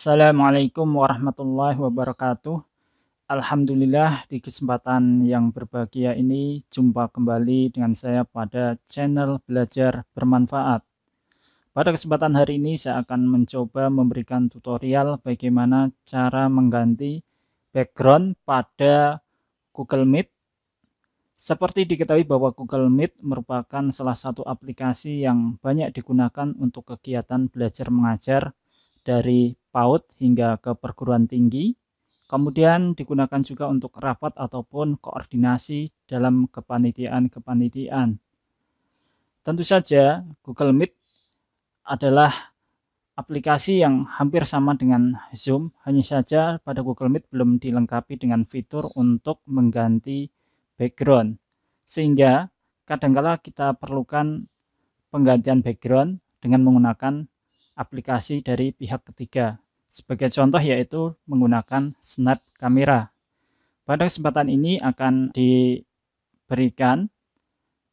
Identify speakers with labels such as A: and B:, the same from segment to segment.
A: Assalamualaikum warahmatullahi wabarakatuh. Alhamdulillah di kesempatan yang berbahagia ini jumpa kembali dengan saya pada channel Belajar Bermanfaat. Pada kesempatan hari ini saya akan mencoba memberikan tutorial bagaimana cara mengganti background pada Google Meet. Seperti diketahui bahwa Google Meet merupakan salah satu aplikasi yang banyak digunakan untuk kegiatan belajar mengajar dari Paut hingga ke perguruan tinggi. Kemudian digunakan juga untuk rapat ataupun koordinasi dalam kepanitiaan-kepanitiaan. Tentu saja Google Meet adalah aplikasi yang hampir sama dengan Zoom, hanya saja pada Google Meet belum dilengkapi dengan fitur untuk mengganti background. Sehingga kadangkala kita perlukan penggantian background dengan menggunakan aplikasi dari pihak ketiga. Sebagai contoh yaitu menggunakan snap kamera. Pada kesempatan ini akan diberikan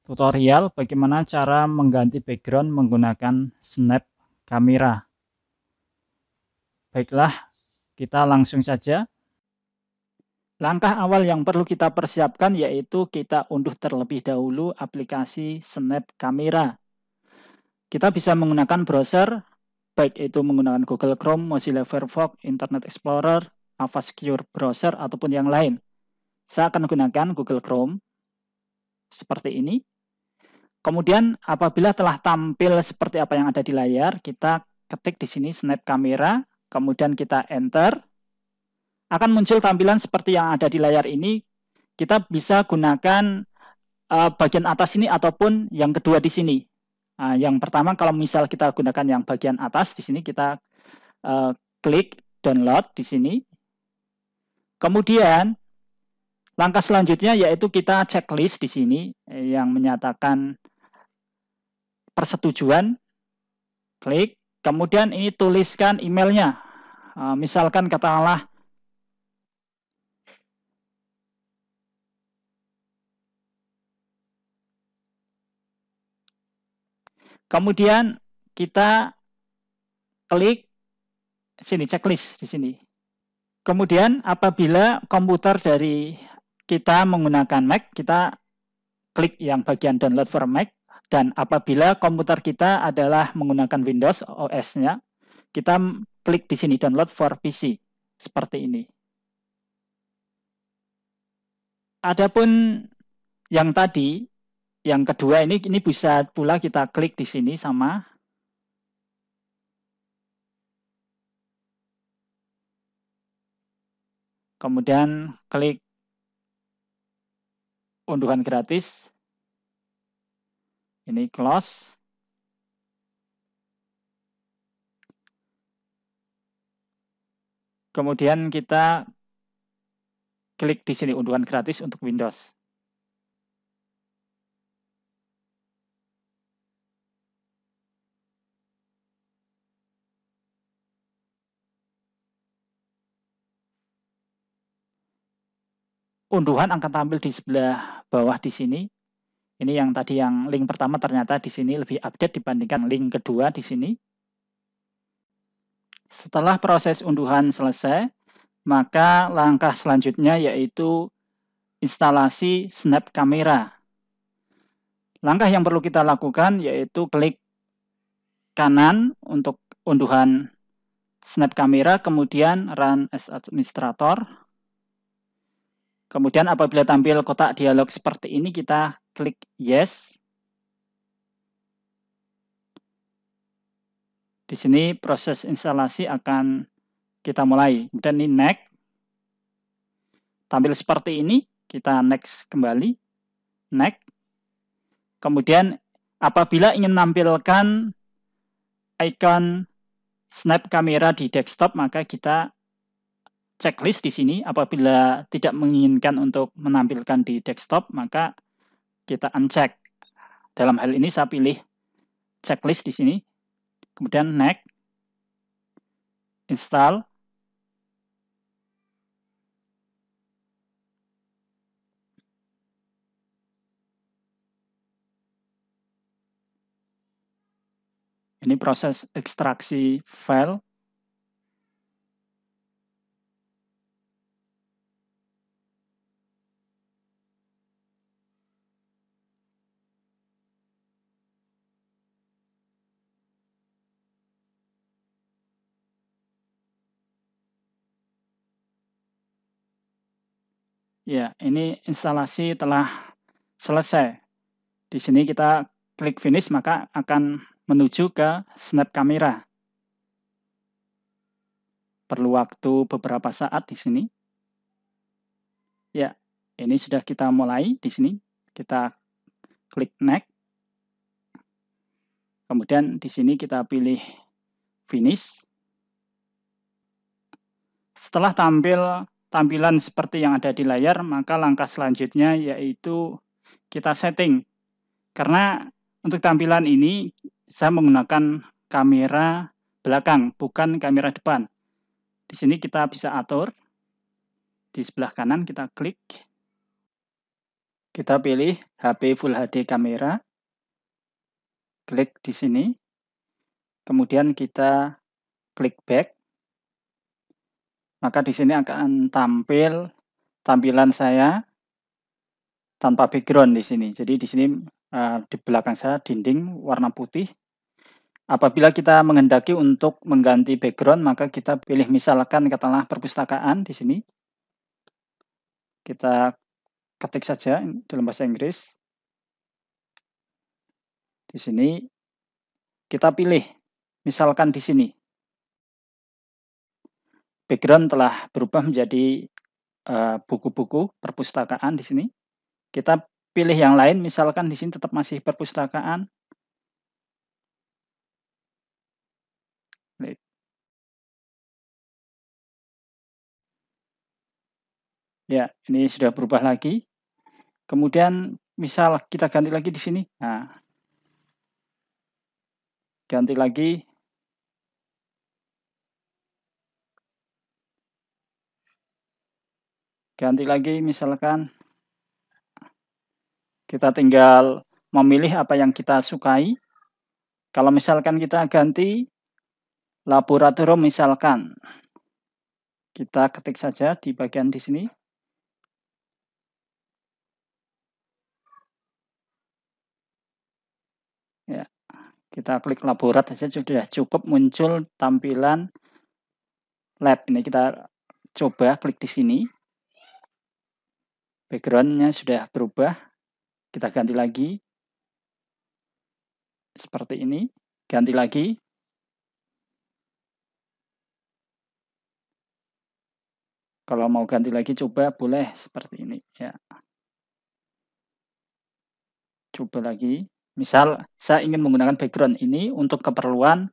A: tutorial bagaimana cara mengganti background menggunakan snap kamera. Baiklah, kita langsung saja. Langkah awal yang perlu kita persiapkan yaitu kita unduh terlebih dahulu aplikasi Snap Camera. Kita bisa menggunakan browser baik itu menggunakan Google Chrome, Mozilla Firefox, Internet Explorer, Ava Secure Browser, ataupun yang lain. Saya akan gunakan Google Chrome seperti ini. Kemudian apabila telah tampil seperti apa yang ada di layar, kita ketik di sini snap Camera, kemudian kita enter. Akan muncul tampilan seperti yang ada di layar ini. Kita bisa gunakan uh, bagian atas ini ataupun yang kedua di sini. Nah, yang pertama kalau misal kita gunakan yang bagian atas di sini kita uh, klik download di sini. Kemudian langkah selanjutnya yaitu kita checklist di sini eh, yang menyatakan persetujuan. Klik, kemudian ini tuliskan emailnya. Uh, misalkan katakanlah Kemudian kita klik sini checklist di sini. Kemudian apabila komputer dari kita menggunakan Mac, kita klik yang bagian download for Mac dan apabila komputer kita adalah menggunakan Windows OS-nya, kita klik di sini download for PC seperti ini. Adapun yang tadi yang kedua ini ini bisa pula kita klik di sini sama kemudian klik unduhan gratis. Ini close. Kemudian kita klik di sini unduhan gratis untuk Windows. unduhan akan tampil di sebelah bawah di sini. Ini yang tadi yang link pertama ternyata di sini lebih update dibandingkan link kedua di sini. Setelah proses unduhan selesai, maka langkah selanjutnya yaitu instalasi snap kamera. Langkah yang perlu kita lakukan yaitu klik kanan untuk unduhan snap kamera, kemudian run as administrator. Kemudian apabila tampil kotak dialog seperti ini, kita klik yes. Di sini proses instalasi akan kita mulai. Kemudian ini next. Tampil seperti ini, kita next kembali. Next. Kemudian apabila ingin menampilkan icon snap kamera di desktop, maka kita checklist di sini apabila tidak menginginkan untuk menampilkan di desktop maka kita uncheck. Dalam hal ini saya pilih checklist di sini. Kemudian next install Ini proses ekstraksi file Ya, ini instalasi telah selesai. Di sini kita klik finish maka akan menuju ke snap kamera. Perlu waktu beberapa saat di sini. Ya, ini sudah kita mulai di sini. Kita klik next. Kemudian di sini kita pilih finish. Setelah tampil tampilan seperti yang ada di layar, maka langkah selanjutnya yaitu kita setting. Karena untuk tampilan ini saya menggunakan kamera belakang, bukan kamera depan. Di sini kita bisa atur. Di sebelah kanan kita klik. Kita pilih HP Full HD kamera. Klik di sini. Kemudian kita klik back. Maka di sini akan tampil tampilan saya tanpa background di sini. Jadi di sini eh, di belakang saya dinding warna putih. Apabila kita menghendaki untuk mengganti background, maka kita pilih misalkan katakanlah perpustakaan di sini. Kita ketik saja dalam bahasa Inggris. Di sini kita pilih misalkan di sini background telah berubah menjadi eh, buku-buku uh, perpustakaan di sini. Kita pilih yang lain, misalkan di sini tetap masih perpustakaan. Ya, ini sudah berubah lagi. Kemudian misal kita ganti lagi di sini. Nah, ganti lagi ganti lagi misalkan kita tinggal memilih apa yang kita sukai kalau misalkan kita ganti laboratorium misalkan kita ketik saja di bagian di sini ya kita klik laborat saja sudah cukup muncul tampilan lab ini kita coba klik di sini backgroundnya sudah berubah kita ganti lagi seperti ini ganti lagi kalau mau ganti lagi coba boleh seperti ini ya coba lagi misal saya ingin menggunakan background ini untuk keperluan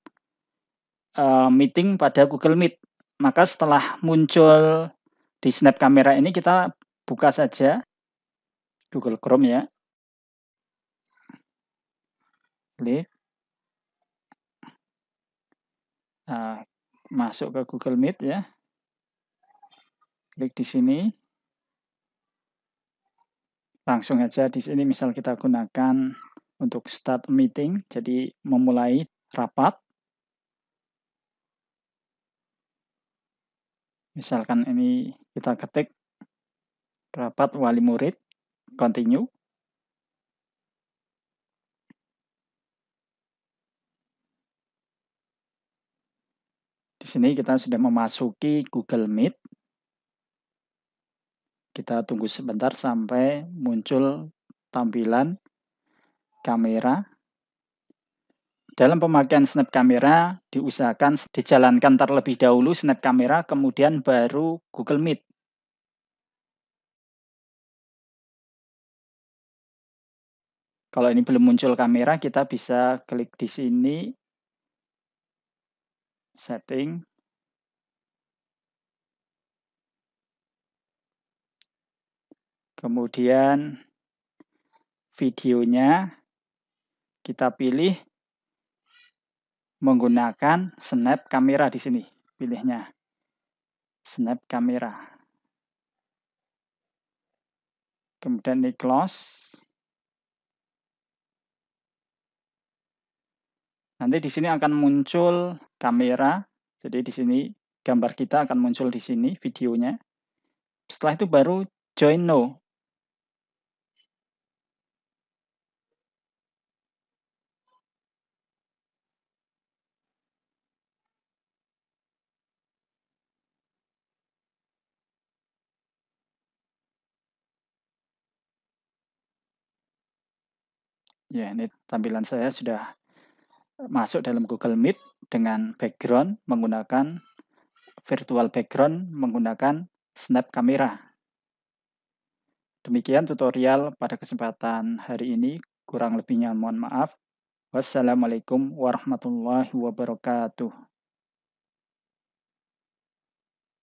A: uh, meeting pada Google Meet maka setelah muncul di snap kamera ini kita buka saja Google Chrome ya. Klik. Nah, masuk ke Google Meet ya. Klik di sini. Langsung aja di sini misal kita gunakan untuk start meeting, jadi memulai rapat. Misalkan ini kita ketik rapat wali murid, continue. Di sini kita sudah memasuki Google Meet. Kita tunggu sebentar sampai muncul tampilan kamera. Dalam pemakaian snap kamera, diusahakan dijalankan terlebih dahulu snap kamera, kemudian baru Google Meet. Kalau ini belum muncul kamera, kita bisa klik di sini setting kemudian videonya kita pilih menggunakan snap kamera di sini pilihnya snap kamera kemudian di close Nanti di sini akan muncul kamera. Jadi di sini gambar kita akan muncul di sini videonya. Setelah itu baru join now. Ya, ini tampilan saya sudah masuk dalam Google Meet dengan background menggunakan virtual background menggunakan snap kamera. Demikian tutorial pada kesempatan hari ini. Kurang lebihnya mohon maaf. Wassalamualaikum warahmatullahi wabarakatuh.